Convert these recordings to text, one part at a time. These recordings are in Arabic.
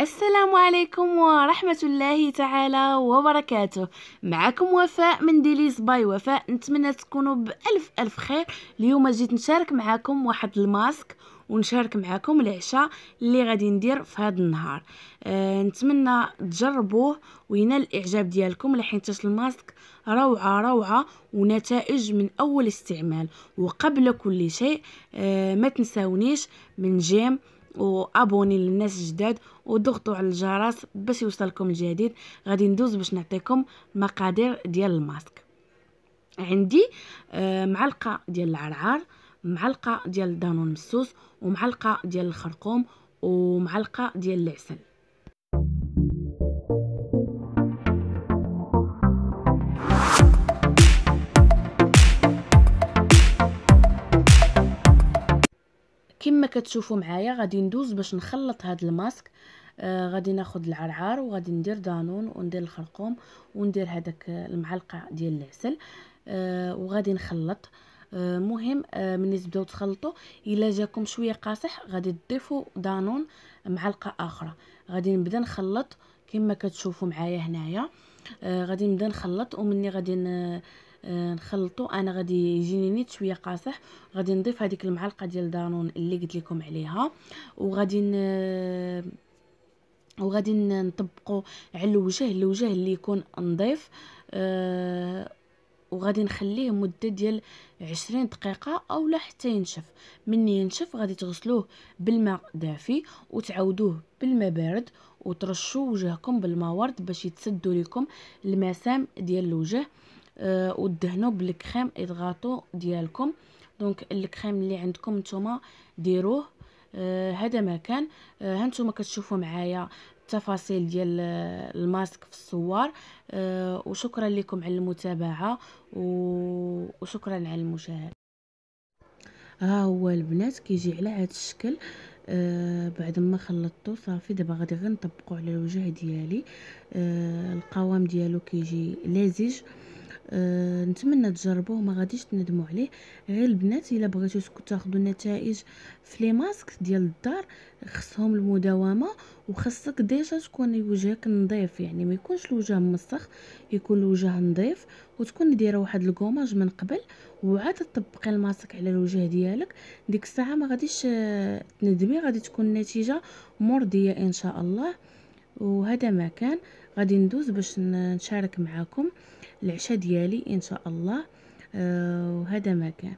السلام عليكم ورحمة الله تعالى وبركاته معكم وفاء من ديليز باي وفاء نتمنى تكونوا بألف ألف خير اليوم جيت نشارك معكم واحد الماسك ونشارك معكم العشاء اللي غادي ندير في هذا النهار أه نتمنى تجربوه وينال الاعجاب ديالكم لحيت الماسك روعه روعه ونتائج من اول استعمال وقبل كل شيء أه ما تنسونيش من جيم وابوني للناس الجداد وضغطوا على الجرس باش يوصلكم الجديد غادي ندوز باش نعطيكم مقادير ديال الماسك عندي آه، معلقه ديال العرعر معلقه ديال دانون مسوس ومعلقه ديال الخرقوم ومعلقه ديال العسل كتشوفوا معايا غادي ندوز باش نخلط هاد الماسك آه غادي ناخد العرعار وغادي ندير دانون وندير الخرقوم وندير هذاك المعلقه ديال العسل آه وغادي نخلط آه مهم آه ملي تبداو تخلطوا الا جاكم شويه قاصح غادي تضيفوا دانون معلقه اخرى غادي نبدا نخلط كما كتشوفوا معايا هنايا آه غادي نبدا نخلط ومني غادي آه، نخلطو انا غادي يجيني نيت شويه قاصح غادي نضيف هذيك المعلقه ديال دانون اللي قلت لكم عليها وغادي وغادي نطبقو على الوجه الوجه اللي يكون نظيف آه، وغادي نخليه مده ديال 20 دقيقه اولا حتى ينشف مني ينشف غادي تغسلوه بالماء دافي وتعاودوه بالماء بارد وترشوا وجهكم بالماء ورد باش يتسدوا لكم المسام ديال الوجه آه، ودهنوا بالكريم ايدغاطو ديالكم دونك الكريم اللي عندكم نتوما ديروه آه، هذا آه ما كان آه هانتوما كتشوفوا معايا التفاصيل ديال آه، الماسك في الصور آه وشكرا لكم على المتابعه وشكرا على المشاهده ها هو البنات كيجي على هذا الشكل آه بعد ما خلطته صافي دابا غادي غير نطبقو على الوجه ديالي آه القوام ديالو كيجي لزج آه آه، نتمنى تجربوه ما غاديش تندموا عليه غير البنات الا بغيتو تاخذوا نتائج في لي ماسك ديال الدار خصهم المداومه وخصك ديجا تكون وجهك نظيف يعني ما يكونش الوجه مسخ يكون الوجه نظيف وتكون دايره واحد الكوماج من قبل وعاد تطبقي الماسك على الوجه ديالك ديك الساعه ما غاديش آه، تندمي غادي تكون النتيجه مرضيه ان شاء الله وهذا ما كان غادي ندوز باش نشارك معكم العشاء ديالي ان شاء الله آه، وهذا ما كان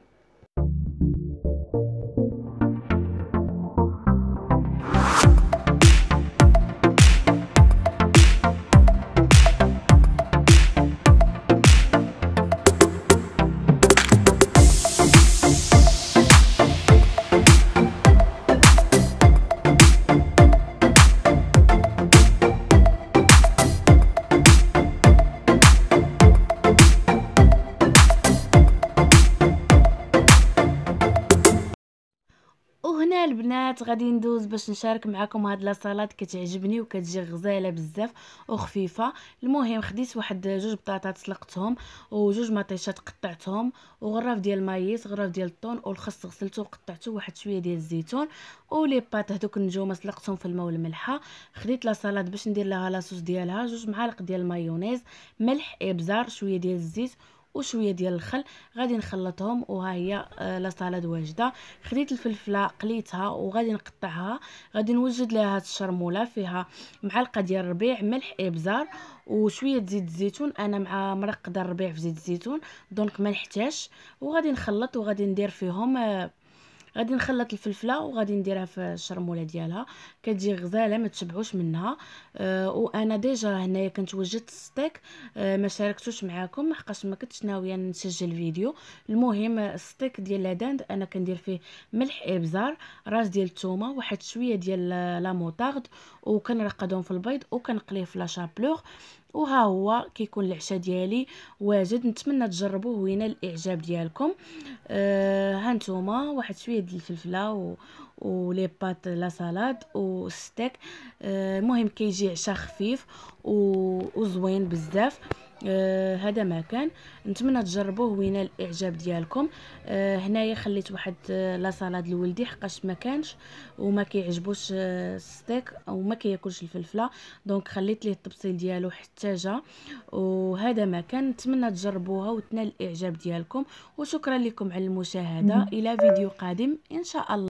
وهنا البنات غادي ندوز باش نشارك معكم هاد لاصالات كتعجبني وكتجي غزاله بزاف وخفيفه المهم خديت واحد جوج بطاطات سلقتهم وجوج مطيشات قطعتهم وغراف ديال المايس غراف ديال الطون والخس غسلته وقطعته واحد شويه ديال الزيتون ولي بات هذوك النجومه سلقتهم في الماء والملحه خديت لاصالات باش ندير لها لاصوص ديالها جوج معالق ديال المايونيز ملح ابزار شويه ديال الزيت وشويه ديال الخل غادي نخلطهم وها هي آه، لاصالاد واجده خديت الفلفله قليتها وغادي نقطعها غادي نوجد لها هاد الشرموله فيها معلقه ديال الربيع ملح ابزار وشويه زيت الزيتون انا مع مرق الربيع في زيت الزيتون دونك ما نحتاج وغادي نخلط وغادي ندير فيهم آه غادي نخلط الفلفله وغادي نديرها في الشرموله ديالها كتجي غزاله ما تشبعوش منها أه وانا ديجا هنايا كنت وجدت الستيك أه ما شاركتوش معاكم حقاش ما كنتش ناويه نسجل فيديو المهم الستيك ديال لاداند انا كندير فيه ملح ابزار راس ديال الثومه واحد شويه ديال لا موطارد وكنرقدهم في البيض وكنقليه في لا شابلوغ وها هو كيكون العشاء ديالي واجد نتمنى تجربوه وينال الاعجاب ديالكم آه هانتوما واحد شويه ديال الفلفله و... ولي بات لا سالاد والستيك آه، المهم آه كيجي عشاء خفيف و... وزوين بزاف آه هذا ما كان نتمنى تجربوه وينال الاعجاب ديالكم آه هنايا خليت واحد آه، لا سالاد لولدي حقاش ما كانش وما كيعجبوش آه او ما كياكلش الفلفله دونك خليت ليه التبصيل ديالو حتى جا وهذا ما كان نتمنى تجربوها وتنال الاعجاب ديالكم وشكرا لكم على المشاهده الى فيديو قادم ان شاء الله